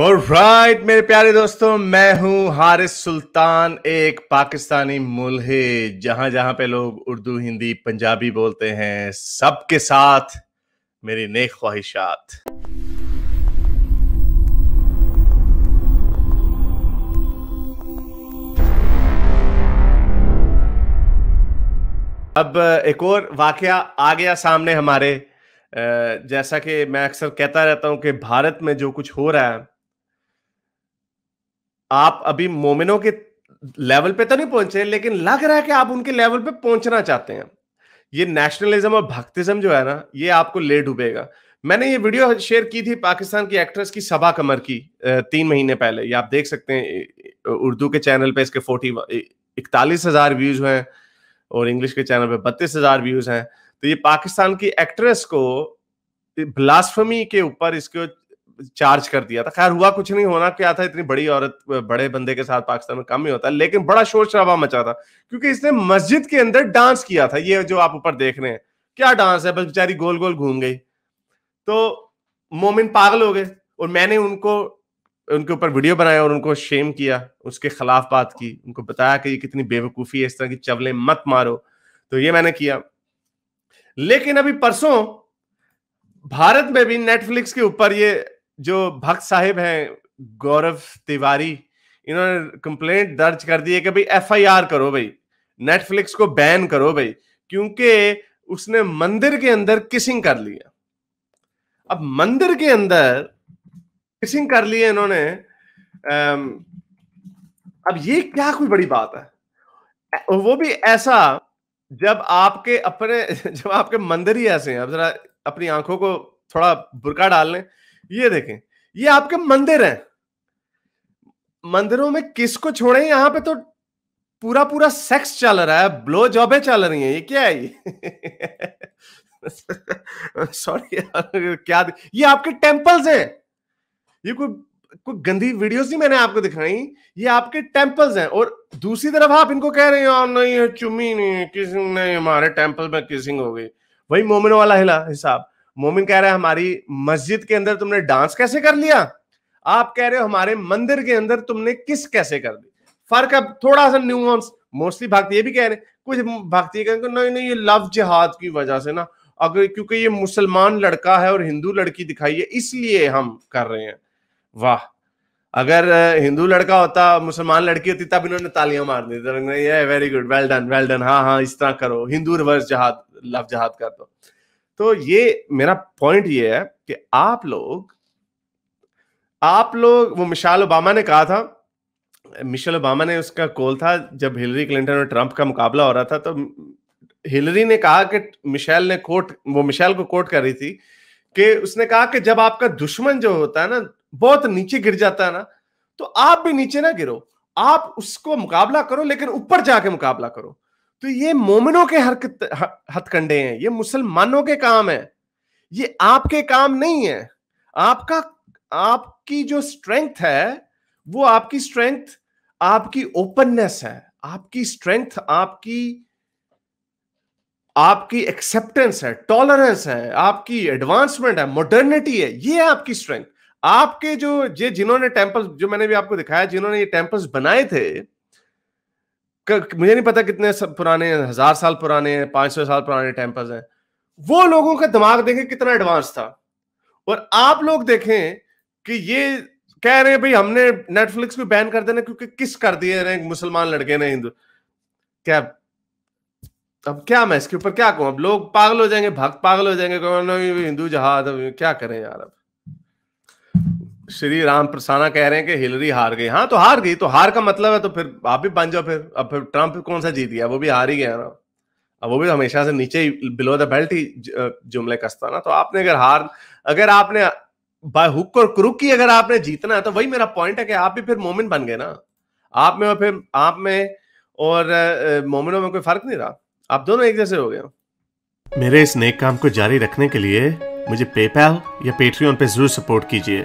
right मेरे प्यारे दोस्तों मैं हूं हारिस सुल्तान एक पाकिस्तानी मूल जहां जहां पे लोग उर्दू हिंदी पंजाबी बोलते हैं सबके साथ मेरी नेक ख्वाहिशात अब एक और वाक्य आ गया सामने हमारे जैसा कि मैं अक्सर कहता रहता हूं कि भारत में जो कुछ हो रहा है आप अभी मोमिनों के लेवल पे तो नहीं पहुंचे लेकिन लग रहा है कि आप उनके लेवल पे पहुंचना चाहते हैं ये नेशनलिज्म और भक्तिज्म जो है ना ये आपको ले डूबेगा मैंने ये वीडियो शेयर की थी पाकिस्तान की एक्ट्रेस की सबा कमर की तीन महीने पहले ये आप देख सकते हैं उर्दू के चैनल पे इसके फोर्टी इकतालीस हजार व्यूज हैं और इंग्लिश के चैनल पे बत्तीस हजार व्यूज हैं तो ये पाकिस्तान की एक्ट्रेस को ब्लास्फमी के ऊपर इसके चार्ज कर दिया था खैर हुआ कुछ नहीं होना क्या था इतनी बड़ी औरत बड़े बंदे के साथ पाकिस्तान में कम ही होता है लेकिन बड़ा शोर शराबा मचा था क्योंकि इसने मस्जिद के अंदर डांस किया था ये जो आप ऊपर देख रहे हैं क्या डांस है बस बेचारी गोल गोल घूम गई तो मोमिन पागल हो गए और मैंने उनको उनके ऊपर वीडियो बनाया और उनको शेम किया उसके खिलाफ बात की उनको बताया कि ये कितनी बेवकूफ़ी है इस तरह की चवले मत मारो तो ये मैंने किया लेकिन अभी परसों भारत में भी नेटफ्लिक्स के ऊपर ये जो भक्त साहिब हैं गौरव तिवारी इन्होंने कंप्लेंट दर्ज कर दी है कि भाई एफआईआर करो भाई नेटफ्लिक्स को बैन करो भाई क्योंकि उसने मंदिर के अंदर किसिंग कर लिया अब मंदिर के अंदर किसिंग कर लिया इन्होंने अब ये क्या कोई बड़ी बात है वो भी ऐसा जब आपके अपने जब आपके मंदिर ही ऐसे हैं अब जरा अपनी आंखों को थोड़ा बुरका डाल लें ये देखें ये आपके मंदिर हैं मंदिरों में किसको छोड़े यहां पे तो पूरा पूरा सेक्स चल रहा है ब्लो जॉबे चल रही है ये क्या है ये सॉरी क्या ये आपके टेम्पल्स हैं ये कोई कोई गंदी वीडियोस नहीं मैंने आपको दिखाई ये आपके टेम्पल्स हैं और दूसरी तरफ आप इनको कह रहे हो नहीं चुमी नहीं किसिंग नहीं हमारे टेम्पल में किसिंग हो गई वही मोमिन वाला हिला हिसाब मोमिन कह रहा है हमारी मस्जिद के अंदर तुमने डांस कैसे कर लिया आप कह रहे हो हमारे मंदिर के अंदर तुमने किस कैसे कर दी फर्क अब थोड़ा सा न्यू मोस्टली भक्त ये भी कह रहे हैं कुछ भक्त ये कहेंगे नहीं नहीं ये लव जिहाद की वजह से ना अगर क्योंकि ये मुसलमान लड़का है और हिंदू लड़की दिखाई है इसलिए हम कर रहे हैं वाह अगर हिंदू लड़का होता मुसलमान लड़की होती तब इन्होंने तालियां मार दी तो very good well done well done हाँ हाँ इस तरह करो हिंदू रिवर्स जहाद लव जहाद कर दो तो ये मेरा पॉइंट ये है कि आप लोग आप लोग वो मिशाल ओबामा ने कहा था मिशेल ओबामा ने उसका कॉल था जब हिलरी क्लिंटन और ट्रंप का मुकाबला हो रहा था तो हिलरी ने कहा कि मिशेल ने कोट वो मिशेल को कोट कर रही थी कि उसने कहा कि जब आपका दुश्मन जो होता है ना बहुत नीचे गिर जाता है ना तो आप भी नीचे ना गिरो आप उसको मुकाबला करो लेकिन ऊपर जाके मुकाबला करो तो ये मोमिनों के हरकत हथकंडे हैं ये मुसलमानों के काम है ये आपके काम नहीं है आपका आपकी जो स्ट्रेंथ है वो आपकी स्ट्रेंथ आपकी ओपननेस है आपकी स्ट्रेंथ आपकी आपकी एक्सेप्टेंस है टॉलरेंस है आपकी एडवांसमेंट है मॉडर्निटी है ये है आपकी स्ट्रेंथ आपके जो ये जिन्होंने टेम्पल्स जो मैंने भी आपको दिखाया जिन्होंने ये टेम्पल्स बनाए थे मुझे नहीं पता कितने पुराने हजार साल पुराने पांच सौ साल पुराने टेम्पल्स हैं वो लोगों का दिमाग देखें कितना एडवांस था और आप लोग देखें कि ये कह रहे हैं भाई हमने नेटफ्लिक्स को बैन कर देना क्योंकि किस कर दिए रहे मुसलमान लड़के ने हिंदू क्या अब क्या मैं इसके ऊपर क्या कहूँ अब लोग पागल हो जाएंगे भक्त पागल हो जाएंगे हिंदू जहाज अब क्या करें यार अब श्री राम प्रसाना कह रहे हैं कि हिलरी हार गई हाँ तो हार गई तो हार का मतलब है तो फिर आप भी बन जाओ फिर अब फिर ट्रंप कौन सा जीत गया वो भी हार ही गया ना अब वो भी हमेशा से नीचे ही बिलो द बेल्ट ही जुमले कसता ना तो आपने अगर हार अगर आपने बाय हुक और क्रुक की अगर आपने जीतना है तो वही मेरा पॉइंट है कि आप भी फिर मोमिन बन गए ना आप में और फिर आप में और मोमिनों में कोई फर्क नहीं रहा आप दोनों एक जैसे हो गए मेरे इस नेक काम को जारी रखने के लिए मुझे पेपैल या पेट्रियन पे जरूर सपोर्ट कीजिए